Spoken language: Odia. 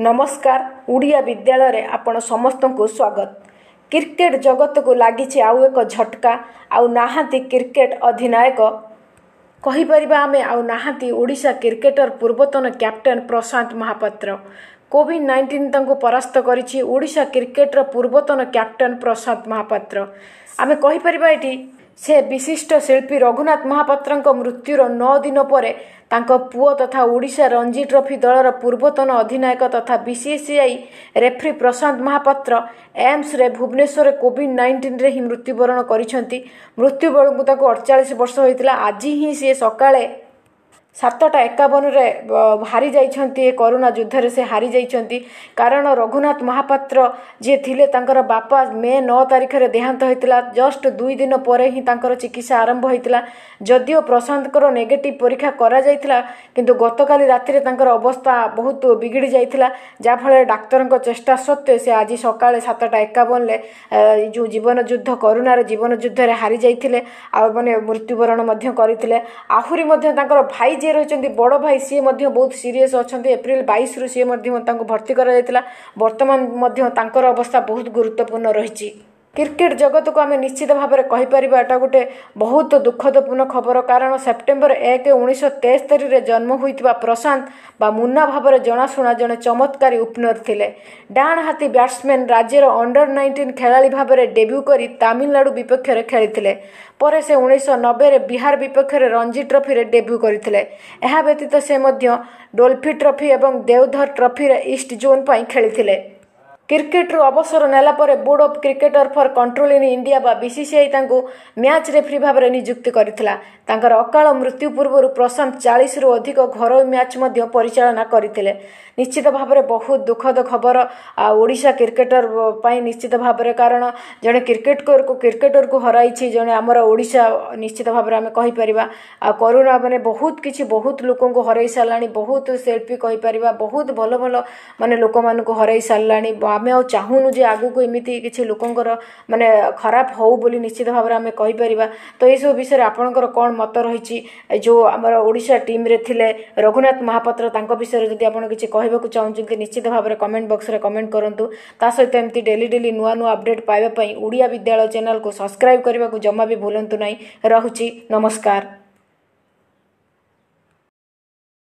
ନମସ୍କାର ଓଡ଼ିଆ ବିଦ୍ୟାଳୟରେ ଆପଣ ସମସ୍ତଙ୍କୁ ସ୍ୱାଗତ କ୍ରିକେଟ ଜଗତକୁ ଲାଗିଛି ଆଉ ଏକ ଝଟକା ଆଉ ନାହାନ୍ତି କ୍ରିକେଟ ଅଧିନାୟକ କହିପାରିବା ଆମେ ଆଉ ନାହାନ୍ତି ଓଡ଼ିଶା କ୍ରିକେଟର ପୂର୍ବତନ captain Prashant Mohapatra Covid nineteen ତାଙ୍କୁ ପରାସ୍ତ କରିଛି ଓଡ଼ିଶା କ୍ରିକେଟର ପୂର୍ବତନ କ୍ୟାପ୍ଟେନ ପ୍ରଶାନ୍ତ ମହାପାତ୍ର ଆମେ କହିପାରିବା ଏଠି ସେ ବିଶିଷ୍ଟ ଶିଳ୍ପୀ ରଘୁନାଥ ମହାପାତ୍ରଙ୍କ ମୃତ୍ୟୁର ନଅ ଦିନ ପରେ ତାଙ୍କ ପୁଅ ତଥା ଓଡ଼ିଶା ରଞ୍ଜି ଟ୍ରଫି ଦଳର ପୂର୍ବତନ ଅଧିନାୟକ ତଥା ବିସିସିଆଇ ରେଫ୍ରି ପ୍ରଶାନ୍ତ ମହାପାତ୍ର ଏମ୍ସରେ ଭୁବନେଶ୍ୱରରେ କୋଭିଡ୍ ନାଇଣ୍ଟିନ୍ରେ ହିଁ ମୃତ୍ୟୁବରଣ କରିଛନ୍ତି ମୃତ୍ୟୁ ମୃତ୍ୟୁବେଳକୁ ତାକୁ ଅଠଚାଳିଶ ବର୍ଷ ହୋଇଥିଲା ଆଜି ହିଁ ସିଏ ସକାଳେ ସାତଟା ଏକାବନରେ ହାରି ଯାଇଛନ୍ତି ଏ କରୋନା ଯୁଦ୍ଧରେ ସେ ହାରି ଯାଇଛନ୍ତି କାରଣ ରଘୁନାଥ ମହାପାତ୍ର ଯିଏ ଥିଲେ ତାଙ୍କର ବାପା ମେ ନଅ ତାରିଖରେ ଦେହାନ୍ତ ହୋଇଥିଲା ଜଷ୍ଟ ଦୁଇ ଦିନ ପରେ ହିଁ ତାଙ୍କର ଚିକିତ୍ସା ଆରମ୍ଭ ହୋଇଥିଲା ଯଦିଓ ପ୍ରଶାନ୍ତଙ୍କର ନେଗେଟିଭ ପରୀକ୍ଷା କରାଯାଇଥିଲା କିନ୍ତୁ ଗତକାଲି ରାତିରେ ତାଙ୍କର ଅବସ୍ଥା ବହୁତ ବିଗିଡ଼ି ଯାଇଥିଲା ଯାହାଫଳରେ ଡାକ୍ତରଙ୍କ ଚେଷ୍ଟା ସତ୍ତ୍ୱେ ସେ ଆଜି ସକାଳେ ସାତଟା ଏକାବନରେ ଯେଉଁ ଜୀବନ ଯୁଦ୍ଧ କରୋନାର ଜୀବନ ଯୁଦ୍ଧରେ ହାରି ଯାଇଥିଲେ ଆଉ ମାନେ ମୃତ୍ୟୁବରଣ ମଧ୍ୟ କରିଥିଲେ ଆହୁରି ମଧ୍ୟ ତାଙ୍କର ଭାଇ ଯିଏ ରହିଛନ୍ତି ବଡ଼ ଭାଇ ସିଏ ମଧ୍ୟ ବହୁତ ସିରିୟସ୍ ଅଛନ୍ତି ଏପ୍ରିଲ ବାଇଶରୁ ସିଏ ମଧ୍ୟ ତାଙ୍କୁ ଭର୍ତ୍ତି କରାଯାଇଥିଲା ବର୍ତ୍ତମାନ ମଧ୍ୟ ତାଙ୍କର ଅବସ୍ଥା ବହୁତ ଗୁରୁତ୍ୱପୂର୍ଣ୍ଣ ରହିଛି କ୍ରିକେଟ୍ ଜଗତକୁ ଆମେ ନିଶ୍ଚିତ ଭାବରେ କହିପାରିବା ଏଇଟା ଗୋଟେ ବହୁତ ଦୁଃଖଦପୂର୍ଣ୍ଣ ଖବର କାରଣ ସେପ୍ଟେମ୍ବର ଏକ ଉଣେଇଶହ ତେସ୍ତରିରେ ଜନ୍ମ ହୋଇଥିବା ପ୍ରଶାନ୍ତ ବା ମୁନା ଭାବରେ ଜଣାଶୁଣା ଜଣେ ଚମତ୍କାରୀ ଉପନର ଥିଲେ ଡାହାଣ ହାତୀ ବ୍ୟାଟ୍ସମ୍ୟାନ୍ ରାଜ୍ୟର ଅଣ୍ଡର ନାଇଣ୍ଟିନ୍ ଖେଳାଳି ଭାବରେ ଡେବ୍ୟୁ କରି ତାମିଲନାଡ଼ୁ ବିପକ୍ଷରେ ଖେଳିଥିଲେ ପରେ ସେ ଉଣେଇଶହ ନବେରେ ବିହାର ବିପକ୍ଷରେ ରଞ୍ଜି ଟ୍ରଫିରେ ଡେବ୍ୟୁ କରିଥିଲେ ଏହା ବ୍ୟତୀତ ସେ ମଧ୍ୟ ଡୋଲଫି ଟ୍ରଫି ଏବଂ ଦେଓଧର ଟ୍ରଫିରେ ଇଷ୍ଟ ଜୋନ୍ ପାଇଁ ଖେଳିଥିଲେ କ୍ରିକେଟରୁ ଅବସର ନେଲା ପରେ board of cricketer for control in India ବା ବିସିସିଆଇ ତାଙ୍କୁ ମ୍ୟାଚ୍ ରେଫ୍ରି ଭାବରେ ନିଯୁକ୍ତି କରିଥିଲା ତାଙ୍କର ଅକାଳ ମୃତ୍ୟୁ ପୂର୍ବରୁ ପ୍ରଶାନ୍ତ ଚାଳିଶରୁ ଅଧିକ ଘରୋଇ ମ୍ୟାଚ୍ ମଧ୍ୟ ପରିଚାଳନା କରିଥିଲେ ନିଶ୍ଚିତ ଭାବରେ ବହୁତ ଦୁଃଖଦ ଖବର ଆଉ ଓଡ଼ିଶା କ୍ରିକେଟର ପାଇଁ ନିଶ୍ଚିତ ଭାବରେ କାରଣ ଜଣେ କ୍ରିକେଟକରକୁ କ୍ରିକେଟରକୁ ହରାଇଛି ଜଣେ ଆମର ଓଡ଼ିଶା ନିଶ୍ଚିତ ଭାବରେ ଆମେ କହିପାରିବା ଆଉ କରୋନା ମାନେ ବହୁତ କିଛି ବହୁତ ଲୋକଙ୍କୁ ହରାଇ ସାରିଲାଣି ବହୁତ ଶିଳ୍ପୀ କହିପାରିବା ବହୁତ ଭଲ ଭଲ ମାନେ ଲୋକମାନଙ୍କୁ ହରାଇ ସାରିଲାଣି ଆମେ ଆଉ ଚାହୁଁନୁ ଯେ ଆଗକୁ ଏମିତି କିଛି ଲୋକଙ୍କର ମାନେ ଖରାପ ହଉ ବୋଲି ନିଶ୍ଚିତ ଭାବରେ ଆମେ କହିପାରିବା ତ ଏଇସବୁ ବିଷୟରେ ଆପଣଙ୍କର କ'ଣ ମତ ରହିଛି ଯେଉଁ ଆମର ଓଡ଼ିଶା ଟିମ୍ରେ ଥିଲେ ରଘୁନାଥ ମହାପାତ୍ର ତାଙ୍କ ବିଷୟରେ ଯଦି ଆପଣ କିଛି କହିବାକୁ ଚାହୁଁଛନ୍ତି ନିଶ୍ଚିତ ଭାବରେ କମେଣ୍ଟ ବକ୍ସରେ କମେଣ୍ଟ କରନ୍ତୁ ତା ସହିତ ଏମିତି ଡେଲି ଡେଲି ନୂଆ ନୂଆ ଅପଡ଼େଟ୍ ପାଇବା ପାଇଁ ଓଡ଼ିଆ ବିଦ୍ୟାଳୟ ଚ୍ୟାନେଲ୍କୁ ସବସ୍କ୍ରାଇବ୍ କରିବାକୁ ଜମା ବି ଭୁଲନ୍ତୁ ନାହିଁ ରହୁଛି ନମସ୍କାର